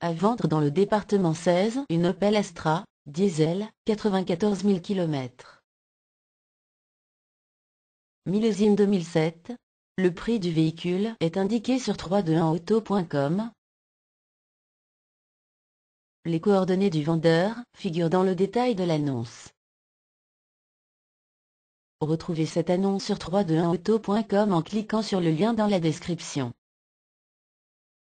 À vendre dans le département 16, une Opel Astra, diesel, 94 000 km. Millésime 2007. Le prix du véhicule est indiqué sur 321auto.com. Les coordonnées du vendeur figurent dans le détail de l'annonce. Retrouvez cette annonce sur 321auto.com en cliquant sur le lien dans la description.